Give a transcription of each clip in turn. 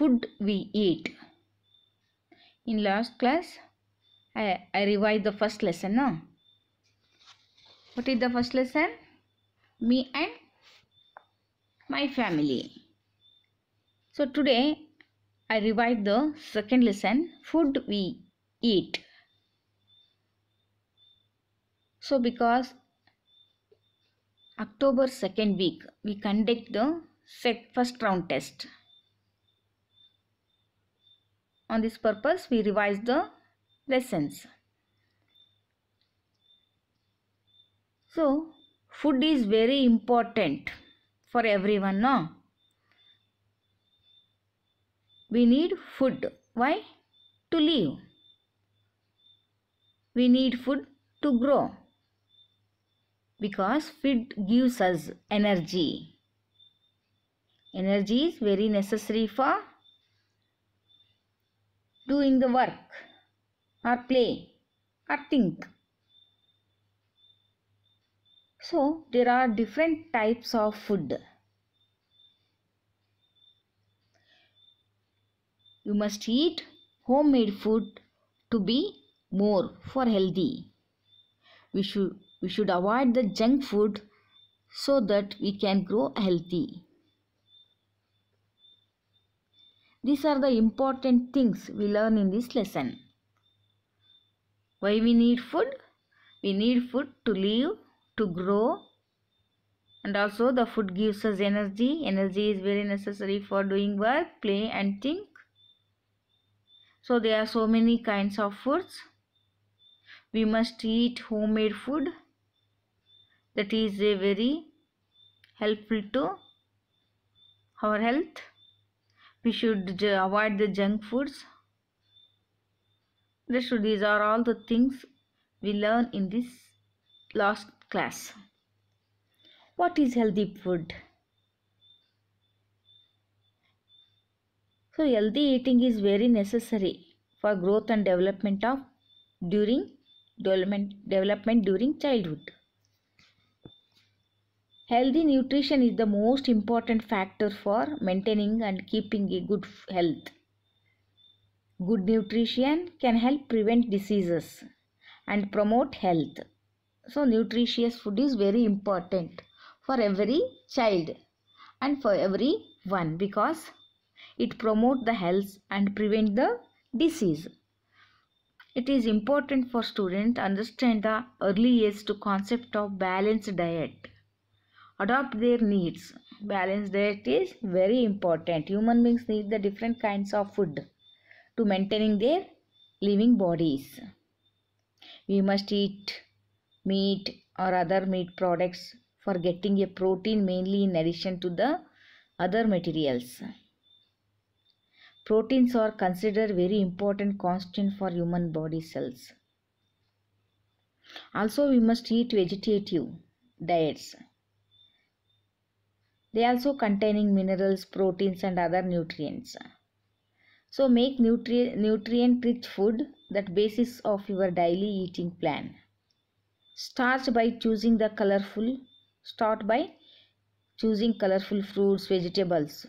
food we eat. In last class, I, I revised the first lesson. No? What is the first lesson? Me and my family. So today, I revised the second lesson, food we eat. So because October second week, we conduct the first round test. On this purpose, we revise the lessons. So, food is very important for everyone now. We need food. Why? To live. We need food to grow because food gives us energy. Energy is very necessary for doing the work or play or think. So, there are different types of food. You must eat homemade food to be more for healthy. We should, we should avoid the junk food so that we can grow healthy. These are the important things we learn in this lesson. Why we need food? We need food to live, to grow and also the food gives us energy. Energy is very necessary for doing work, play and think. So there are so many kinds of foods. We must eat homemade food. That is a very helpful to our health we should avoid the junk foods these are all the things we learn in this last class what is healthy food so healthy eating is very necessary for growth and development of during development, development during childhood healthy nutrition is the most important factor for maintaining and keeping a good health good nutrition can help prevent diseases and promote health so nutritious food is very important for every child and for every one because it promote the health and prevent the disease it is important for to understand the early age to concept of balanced diet adopt their needs balanced diet is very important human beings need the different kinds of food to maintaining their living bodies we must eat meat or other meat products for getting a protein mainly in addition to the other materials proteins are considered very important constant for human body cells also we must eat vegetative diets they also containing minerals, proteins and other nutrients. So make nutri nutrient rich food that basis of your daily eating plan. Start by choosing the colorful. Start by choosing colorful fruits, vegetables,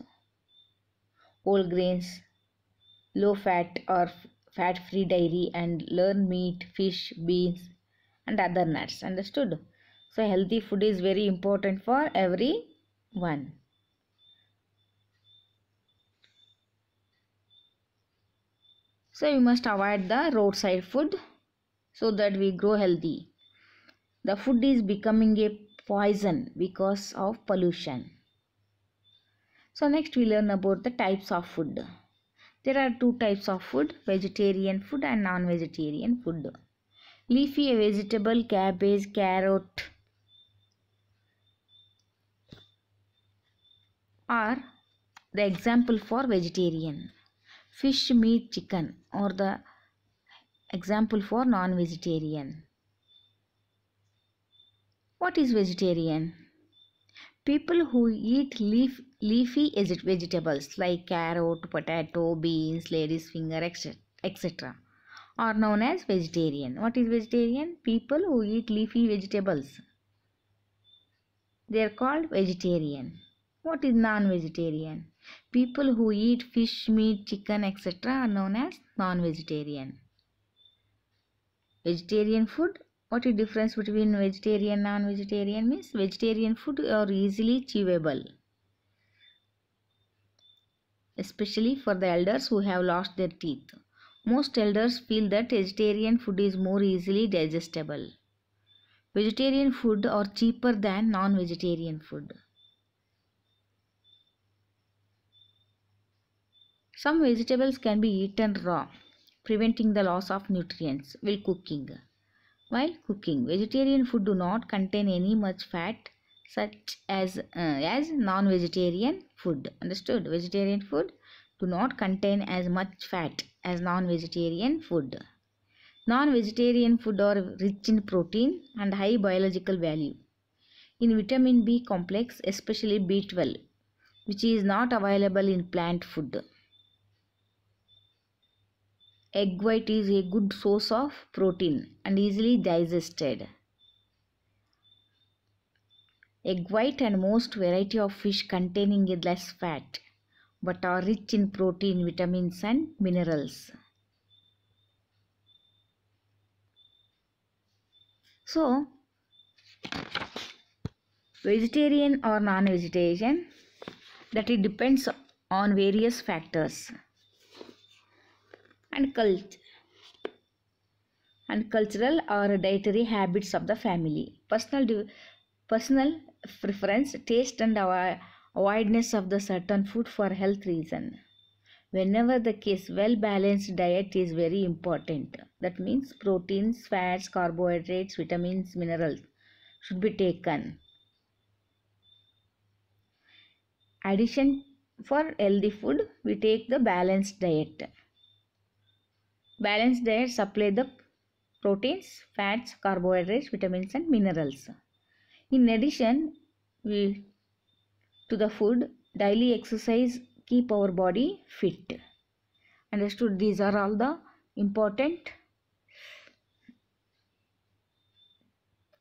whole grains, low fat or fat free dairy and learn meat, fish, beans and other nuts. Understood? So healthy food is very important for every 1. So we must avoid the roadside food so that we grow healthy. The food is becoming a poison because of pollution. So next we learn about the types of food. There are two types of food, vegetarian food and non-vegetarian food. Leafy vegetable, cabbage, carrot, are the example for vegetarian. Fish, meat, chicken or the example for non-vegetarian. What is vegetarian? People who eat leaf, leafy vegetables like carrot, potato, beans, lady's finger, etc. are known as vegetarian. What is vegetarian? People who eat leafy vegetables. They are called vegetarian. What is non-vegetarian? People who eat fish, meat, chicken, etc. are known as non-vegetarian. Vegetarian food. What is difference between vegetarian non-vegetarian means vegetarian food are easily chewable. Especially for the elders who have lost their teeth. Most elders feel that vegetarian food is more easily digestible. Vegetarian food are cheaper than non-vegetarian food. Some vegetables can be eaten raw, preventing the loss of nutrients while cooking. While cooking, vegetarian food do not contain any much fat such as uh, as non-vegetarian food. Understood? Vegetarian food do not contain as much fat as non-vegetarian food. Non-vegetarian food are rich in protein and high biological value. In vitamin B complex, especially B12, which is not available in plant food egg white is a good source of protein and easily digested. Egg white and most variety of fish containing less fat but are rich in protein, vitamins and minerals. So, vegetarian or non-vegetarian that it depends on various factors and cult and cultural or dietary habits of the family. Personal personal preference, taste and avoidance of the certain food for health reason. Whenever the case, well balanced diet is very important. That means proteins, fats, carbohydrates, vitamins, minerals should be taken. Addition for healthy food, we take the balanced diet Balance their supply the proteins, fats, carbohydrates, vitamins and minerals. In addition, we, to the food, daily exercise keep our body fit. Understood? These are all the important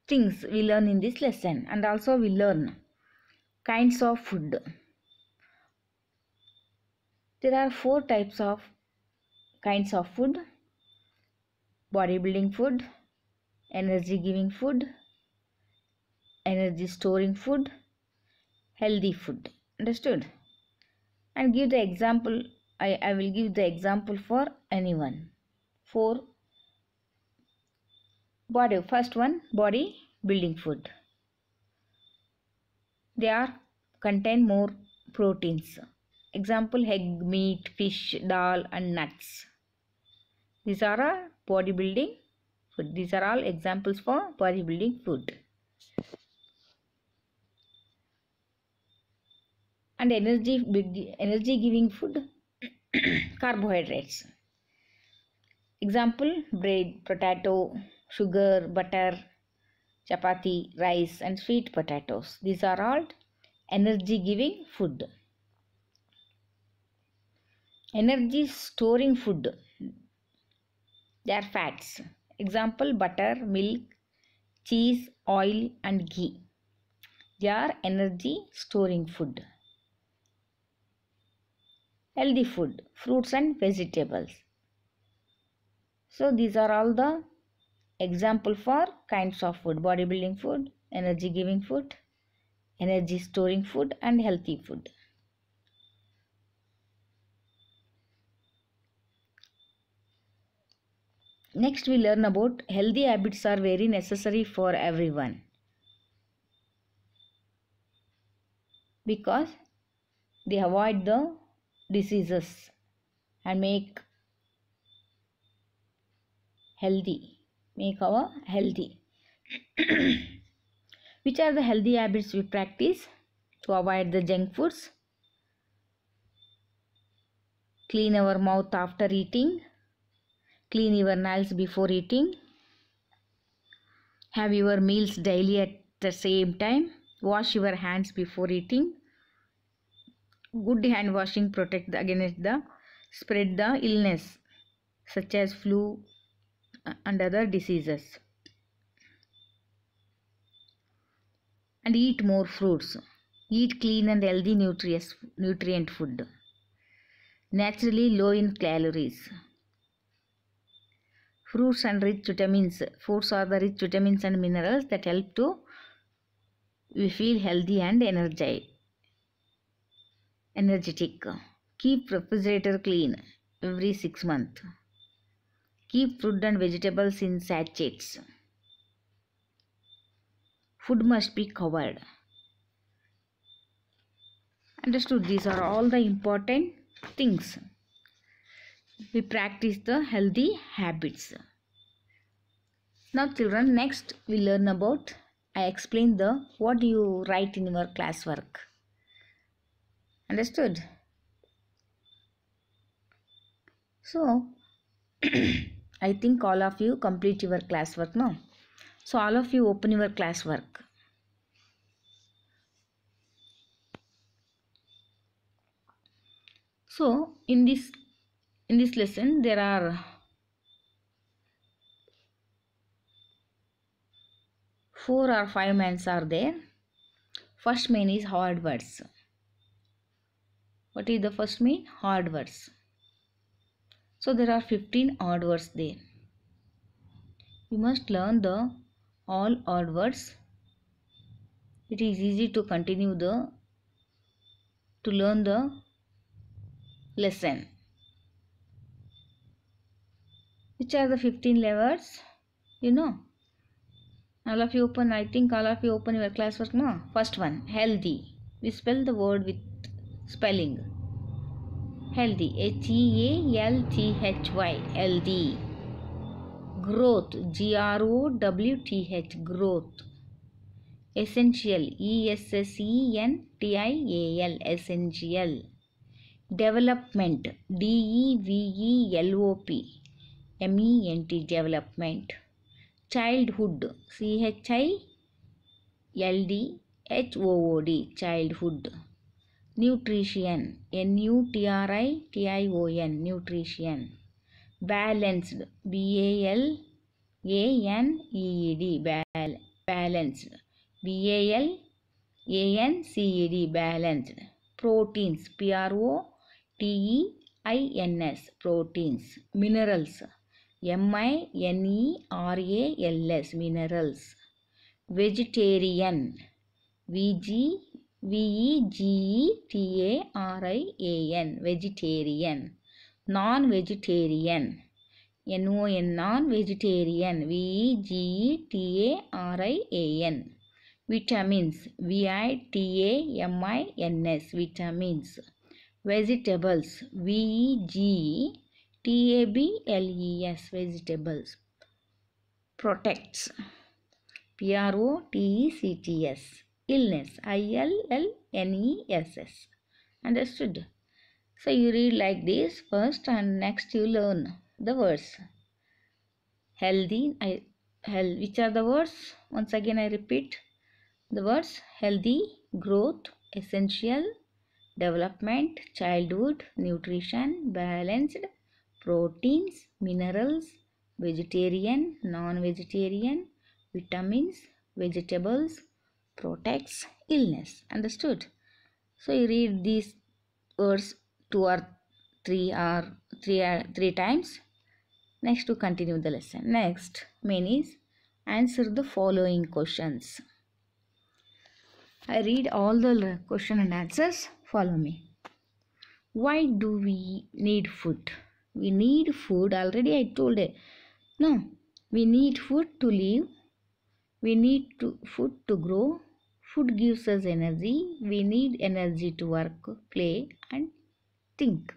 things we learn in this lesson and also we learn kinds of food. There are four types of kinds of food bodybuilding food energy giving food energy storing food healthy food understood and give the example I, I will give the example for anyone for body first one body building food they are contain more proteins example egg meat fish dal and nuts these are all bodybuilding food. These are all examples for bodybuilding food. And energy, energy giving food, carbohydrates. Example, bread, potato, sugar, butter, chapati, rice and sweet potatoes. These are all energy giving food. Energy storing food. They are fats. Example butter, milk, cheese, oil and ghee. They are energy storing food. Healthy food, fruits and vegetables. So these are all the example for kinds of food, bodybuilding food, energy giving food, energy storing food and healthy food. Next we learn about healthy habits are very necessary for everyone. Because they avoid the diseases and make healthy make our healthy which are the healthy habits we practice to avoid the junk foods clean our mouth after eating Clean your nails before eating. Have your meals daily at the same time. Wash your hands before eating. Good hand washing protects against the spread the illness such as flu uh, and other diseases. And eat more fruits. Eat clean and healthy nutrient food. Naturally low in calories. Fruits and rich vitamins. Fruits are the rich vitamins and minerals that help to we feel healthy and energetic. Keep refrigerator clean every 6 months. Keep fruit and vegetables in sachets. Food must be covered. Understood, these are all the important things we practice the healthy habits. Now children, next we learn about, I explain the what you write in your classwork. Understood? So, I think all of you complete your classwork now. So all of you open your classwork. So in this in this lesson there are four or five mans are there first main is hard words what is the first main? hard words so there are 15 odd words there you must learn the all odd words it is easy to continue the to learn the lesson which are the 15 levers you know all of you open i think all of you open your classwork no first one healthy we spell the word with spelling healthy h e a l t h y healthy growth g r o w t h growth essential e s s e n t i a l essential development d e v e l o p M E N T development childhood C H L D H O O D childhood nutrition N U T R I T I O N nutrition balanced B A L A N E D balanced B A L A N C E D balanced proteins P R O T E I N S proteins minerals M-I-N-E-R-A-L-S minerals vegetarian V E G T A R I A N, vegetarian non-vegetarian N-O-N non-vegetarian V-E-G-E-T-A-R-I-A-N vitamins V-I-T-A-M-I-N-S vitamins vegetables V E G. T-A-B-L-E-S, vegetables. Protects. P-R-O-T-E-C-T-S. Illness. I-L-L-N-E-S-S. Understood? So you read like this first and next you learn the words. Healthy, I, health, which are the words? Once again I repeat the words healthy, growth, essential, development, childhood, nutrition, balanced, proteins, minerals, vegetarian, non-vegetarian, vitamins, vegetables, protects illness. Understood? So you read these words two or three or three or three times. Next to continue the lesson. Next main is answer the following questions. I read all the question and answers. Follow me. Why do we need food? we need food already i told it no we need food to live we need to, food to grow food gives us energy we need energy to work play and think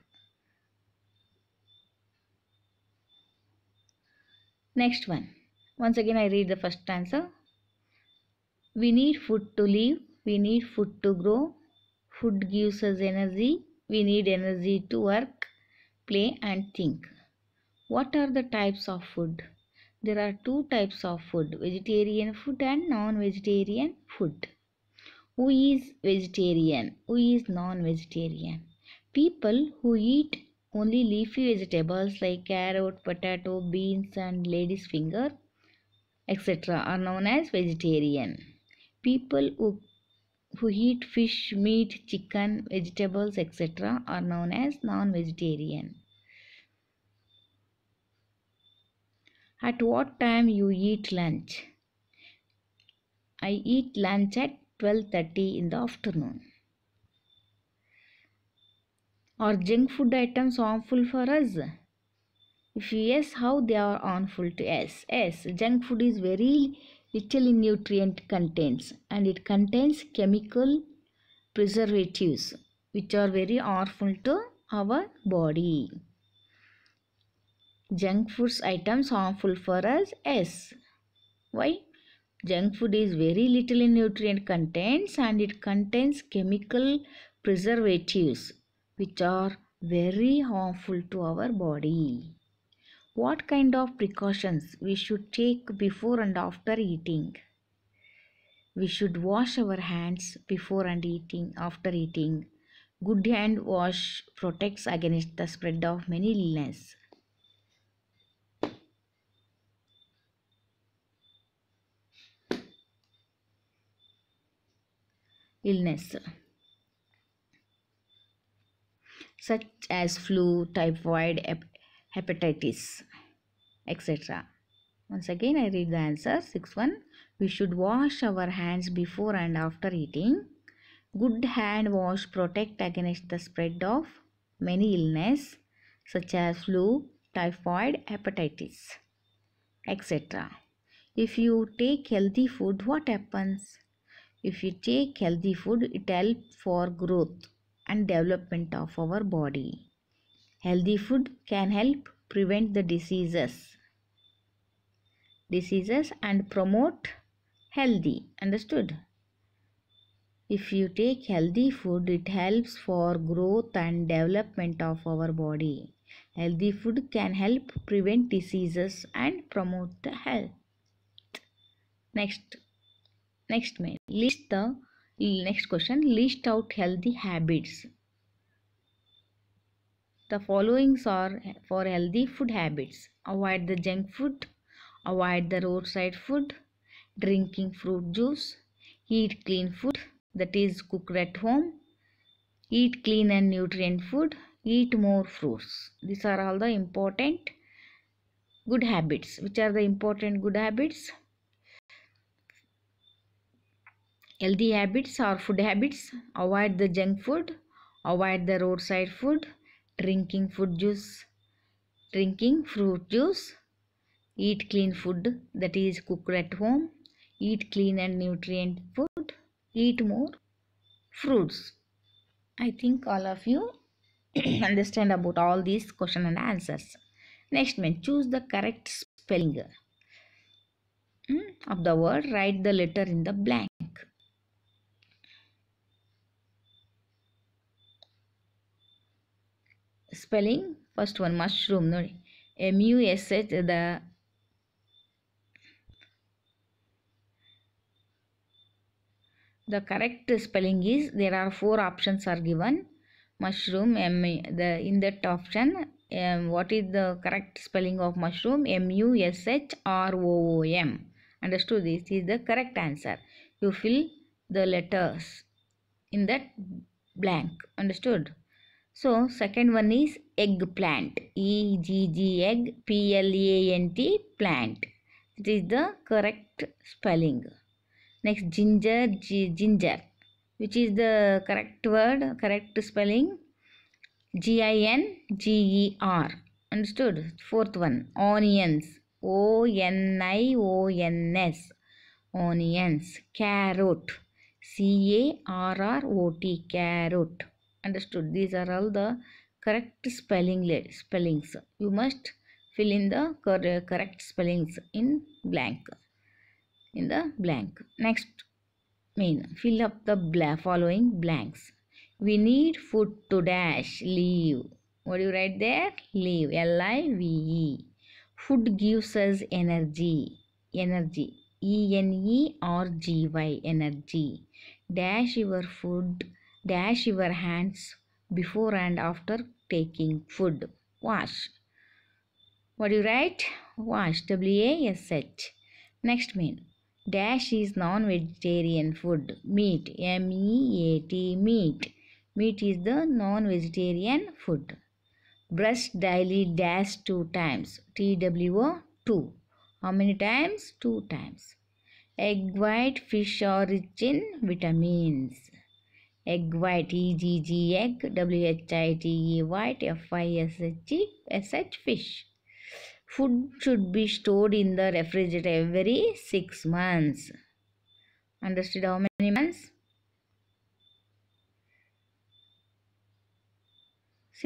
next one once again i read the first answer we need food to live we need food to grow food gives us energy we need energy to work play and think. What are the types of food? There are two types of food vegetarian food and non vegetarian food. Who is vegetarian? Who is non vegetarian? People who eat only leafy vegetables like carrot, potato, beans, and lady's finger, etc., are known as vegetarian. People who who eat fish, meat, chicken, vegetables, etc. are known as non-vegetarian. At what time you eat lunch? I eat lunch at 12:30 in the afternoon. Are junk food items harmful for us? If yes, how they are harmful to us? Yes, junk food is very little in nutrient contents and it contains chemical preservatives which are very harmful to our body. Junk foods items harmful for us? Yes. Why? Junk food is very little in nutrient contents and it contains chemical preservatives which are very harmful to our body. What kind of precautions we should take before and after eating? We should wash our hands before and eating after eating. Good hand wash protects against the spread of many illness. illness such as flu, typhoid, hepatitis, etc. Once again, I read the answer. 6 1. We should wash our hands before and after eating. Good hand wash protect against the spread of many illness such as flu, typhoid, hepatitis, etc. If you take healthy food, what happens? If you take healthy food, it helps for growth and development of our body. Healthy food can help prevent the diseases. Diseases and promote healthy. Understood? If you take healthy food, it helps for growth and development of our body. Healthy food can help prevent diseases and promote the health. Next, next man, list the next question. List out healthy habits. The followings are for healthy food habits. Avoid the junk food. Avoid the roadside food. Drinking fruit juice. Eat clean food that is cooked at home. Eat clean and nutrient food. Eat more fruits. These are all the important good habits. Which are the important good habits? Healthy habits or food habits. Avoid the junk food. Avoid the roadside food drinking food juice drinking fruit juice eat clean food that is cooked at home eat clean and nutrient food eat more fruits i think all of you understand about all these question and answers next one choose the correct spelling hmm, of the word write the letter in the blank Spelling first one mushroom. No, M U S H. The the correct spelling is there are four options are given mushroom m the in that option um, what is the correct spelling of mushroom m u s h r o o m understood this is the correct answer you fill the letters in that blank understood so second one is eggplant. E G G egg P L A N T plant. It is the correct spelling. Next ginger G, ginger, which is the correct word, correct spelling. G I N G E R. Understood. Fourth one onions. O N I O N S. Onions. Carrot. C A R R O T carrot understood these are all the correct spelling spellings you must fill in the cor correct spellings in blank in the blank next mean fill up the following blanks we need food to dash leave what do you write there leave l i v e food gives us energy energy e n e r g y energy dash your food Dash your hands before and after taking food. Wash. What do you write? Wash. W-A-S-H. Next mean. Dash is non-vegetarian food. Meat. M-E-A-T. Meat. Meat is the non-vegetarian food. Brush daily dash two times. T-W-O two. How many times? Two times. Egg white fish are rich in vitamins egg white e g g egg w h i t e white f i s h e s h fish food should be stored in the refrigerator every 6 months understood how many months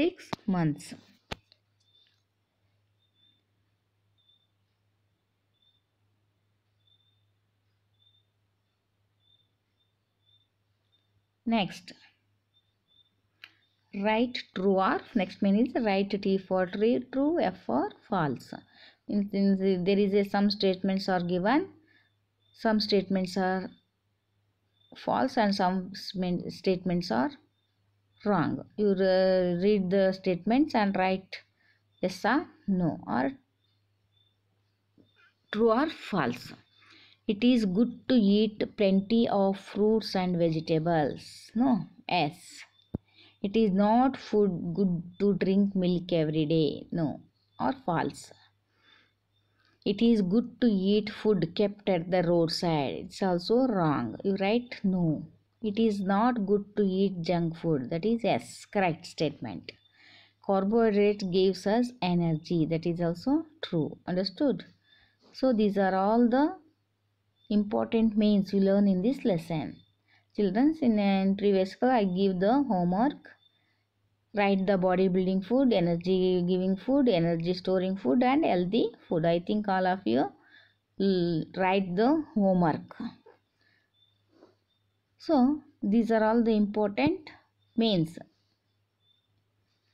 6 months Next, write true or next means write t for tree, true f for false in, in, there is a some statements are given some statements are false and some statements are wrong you uh, read the statements and write yes or no or true or false it is good to eat plenty of fruits and vegetables no s it is not food good to drink milk every day no or false it is good to eat food kept at the roadside it's also wrong you write no it is not good to eat junk food that is yes correct statement carbohydrate gives us energy that is also true understood so these are all the important means you learn in this lesson. Children, in an previous class, I give the homework. Write the bodybuilding food, energy giving food, energy storing food and healthy food. I think all of you write the homework. So, these are all the important means.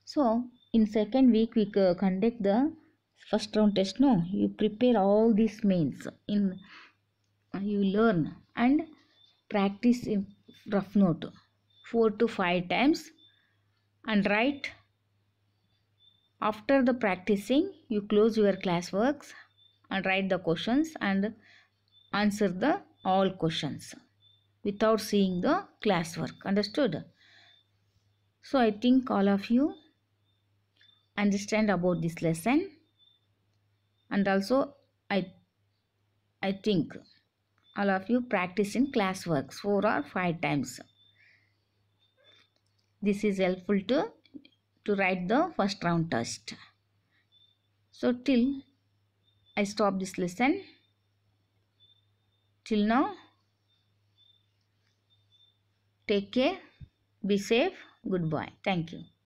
So, in second week, we conduct the first round test. No, you prepare all these means in you learn and practice in rough note 4 to 5 times and write after the practicing you close your class works and write the questions and answer the all questions without seeing the class work. understood so i think all of you understand about this lesson and also i i think all of you practice in works 4 or 5 times this is helpful to to write the first round test so till i stop this lesson till now take care be safe Goodbye. thank you